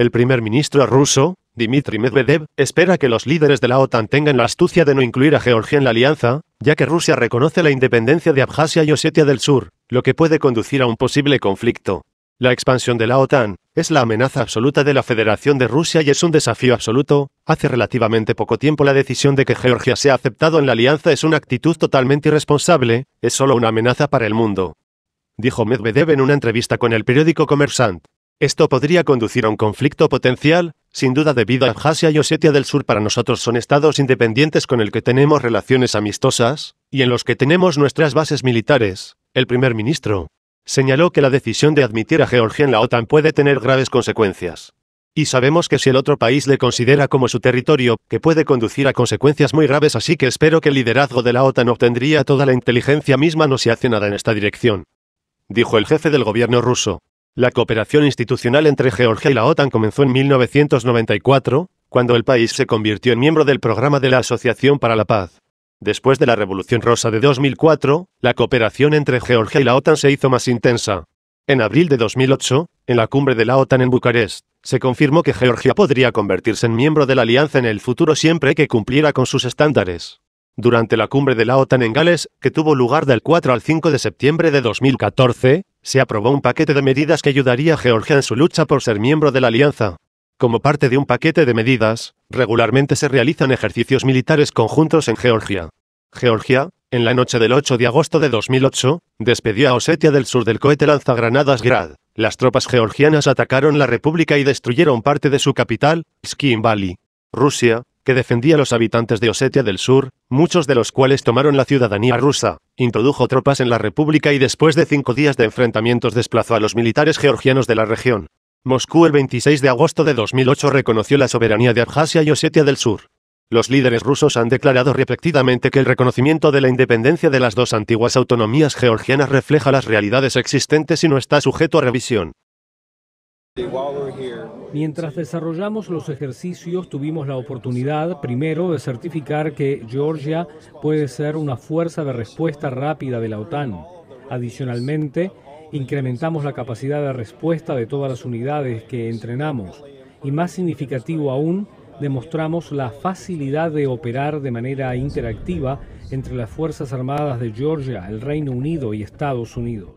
El primer ministro ruso, Dmitry Medvedev, espera que los líderes de la OTAN tengan la astucia de no incluir a Georgia en la alianza, ya que Rusia reconoce la independencia de Abjasia y Osetia del Sur, lo que puede conducir a un posible conflicto. La expansión de la OTAN es la amenaza absoluta de la Federación de Rusia y es un desafío absoluto. Hace relativamente poco tiempo la decisión de que Georgia sea aceptado en la alianza es una actitud totalmente irresponsable, es solo una amenaza para el mundo. Dijo Medvedev en una entrevista con el periódico Commerçant. Esto podría conducir a un conflicto potencial, sin duda debido a Abjasia y Osetia del Sur para nosotros son estados independientes con el que tenemos relaciones amistosas, y en los que tenemos nuestras bases militares. El primer ministro señaló que la decisión de admitir a Georgia en la OTAN puede tener graves consecuencias. Y sabemos que si el otro país le considera como su territorio, que puede conducir a consecuencias muy graves, así que espero que el liderazgo de la OTAN obtendría toda la inteligencia misma no se hace nada en esta dirección. Dijo el jefe del gobierno ruso. La cooperación institucional entre Georgia y la OTAN comenzó en 1994, cuando el país se convirtió en miembro del programa de la Asociación para la Paz. Después de la Revolución Rosa de 2004, la cooperación entre Georgia y la OTAN se hizo más intensa. En abril de 2008, en la cumbre de la OTAN en Bucarest, se confirmó que Georgia podría convertirse en miembro de la alianza en el futuro siempre que cumpliera con sus estándares. Durante la cumbre de la OTAN en Gales, que tuvo lugar del 4 al 5 de septiembre de 2014, se aprobó un paquete de medidas que ayudaría a Georgia en su lucha por ser miembro de la alianza. Como parte de un paquete de medidas, regularmente se realizan ejercicios militares conjuntos en Georgia. Georgia, en la noche del 8 de agosto de 2008, despedió a Osetia del sur del cohete lanzagranadas Grad. Las tropas georgianas atacaron la república y destruyeron parte de su capital, Skin Rusia, defendía a los habitantes de Osetia del Sur, muchos de los cuales tomaron la ciudadanía rusa, introdujo tropas en la República y después de cinco días de enfrentamientos desplazó a los militares georgianos de la región. Moscú el 26 de agosto de 2008 reconoció la soberanía de Abjasia y Osetia del Sur. Los líderes rusos han declarado repetidamente que el reconocimiento de la independencia de las dos antiguas autonomías georgianas refleja las realidades existentes y no está sujeto a revisión. Mientras desarrollamos los ejercicios, tuvimos la oportunidad, primero, de certificar que Georgia puede ser una fuerza de respuesta rápida de la OTAN. Adicionalmente, incrementamos la capacidad de respuesta de todas las unidades que entrenamos. Y más significativo aún, demostramos la facilidad de operar de manera interactiva entre las Fuerzas Armadas de Georgia, el Reino Unido y Estados Unidos.